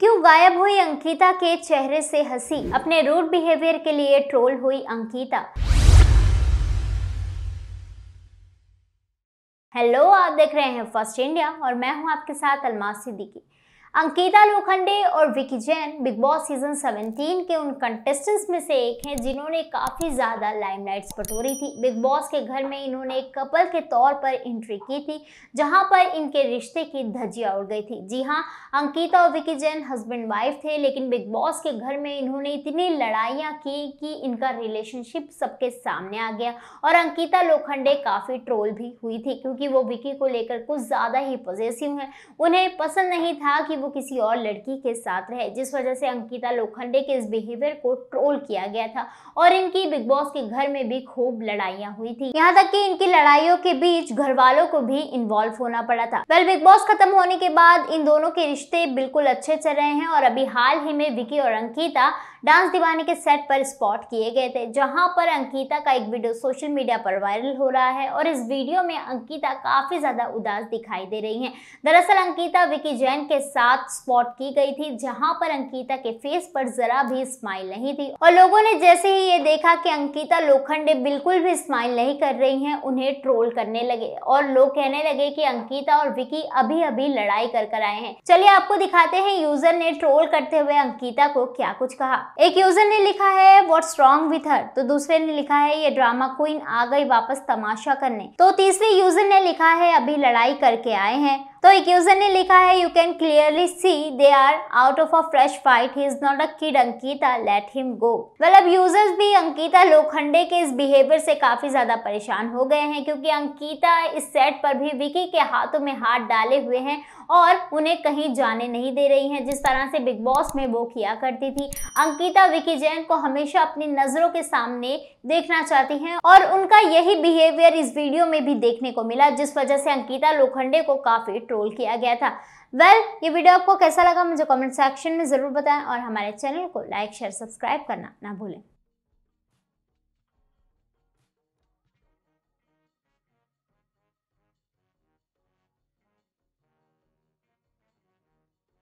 क्यों गायब हुई अंकिता के चेहरे से हंसी अपने रूड बिहेवियर के लिए ट्रोल हुई अंकिता हेलो आप देख रहे हैं फर्स्ट इंडिया और मैं हूं आपके साथ अलमा सिद्दीकी अंकिता लोखंडे और Vicky Jain Bigg Boss season 17 के उन कंटेस्टेंट्स में से एक हैं जिन्होंने काफ़ी ज़्यादा लाइमलाइट्स बटोरी थी बिग बॉस के घर में इन्होंने एक कपल के तौर पर एंट्री की थी जहां पर इनके रिश्ते की धज्जियाँ उड़ गई थी जी हां अंकिता और विकी जैन हस्बैंड वाइफ थे लेकिन बिग बॉस के घर में इन्होंने इतनी लड़ाइयाँ की कि इनका रिलेशनशिप सबके सामने आ गया और अंकिता लोखंडे काफ़ी ट्रोल भी हुई थी क्योंकि वो विकी को लेकर कुछ ज़्यादा ही पॉजिटिव हैं उन्हें पसंद नहीं था कि वो किसी और लड़की के साथ रहे जिस वजह से अंकिता लोखंडे के इस बिहेवियर को ट्रोल किया गया था और इनकी बिग बॉस के घर में भी खूब लड़ाइयाँ हुई थी यहाँ तक कि इनकी लड़ाइयों के बीच घर वालों को भी इन्वॉल्व होना पड़ा था वेल बिग बॉस खत्म होने के बाद इन दोनों के रिश्ते बिल्कुल अच्छे चल रहे हैं और अभी हाल ही में विकी और अंकिता डांस दीवाने के सेट पर स्पॉट किए गए थे जहां पर अंकिता का एक वीडियो सोशल मीडिया पर वायरल हो रहा है और इस वीडियो में अंकिता काफी ज्यादा उदास दिखाई दे रही हैं। दरअसल अंकिता विकी जैन के साथ बात स्पॉट की गई थी जहां पर अंकिता के फेस पर जरा भी स्माइल नहीं थी और लोगों ने जैसे ही ये देखा कि अंकिता लोखंडे बिल्कुल भी स्माइल नहीं कर रही हैं उन्हें ट्रोल करने लगे और लोग कहने लगे कि अंकिता और विकी अभी अभी लड़ाई कर कर आए हैं चलिए आपको दिखाते हैं यूजर ने ट्रोल करते हुए अंकिता को क्या कुछ कहा एक यूजर ने लिखा है वॉट स्ट्रॉन्ग विथ हर तो दूसरे ने लिखा है ये ड्रामा क्वीन आ गई वापस तमाशा करने तो तीसरे यूजर ने लिखा है अभी लड़ाई करके आए हैं तो एक यूजर ने लिखा है you can clearly see they are out of a fresh fight he is not a kid Ankita let him go well अब यूजर्स भी अंकिता लोखंडे के इस बिहेवियर से काफी ज्यादा परेशान हो गए हैं क्योंकि अंकिता इस सेट पर भी विकी के हाथों में हाथ डाले हुए हैं और उन्हें कहीं जाने नहीं दे रही हैं जिस तरह से बिग बॉस में वो किया करती थी अंकिता विकी जैन को हमेशा अपनी नजरों के सामने देखना चाहती हैं और उनका यही बिहेवियर इस वीडियो में भी देखने को मिला जिस वजह से अंकिता लोखंडे को काफी ट्रोल किया गया था वेल well, ये वीडियो आपको कैसा लगा मुझे कमेंट सेक्शन में ज़रूर बताएं और हमारे चैनल को लाइक शेयर सब्सक्राइब करना ना भूलें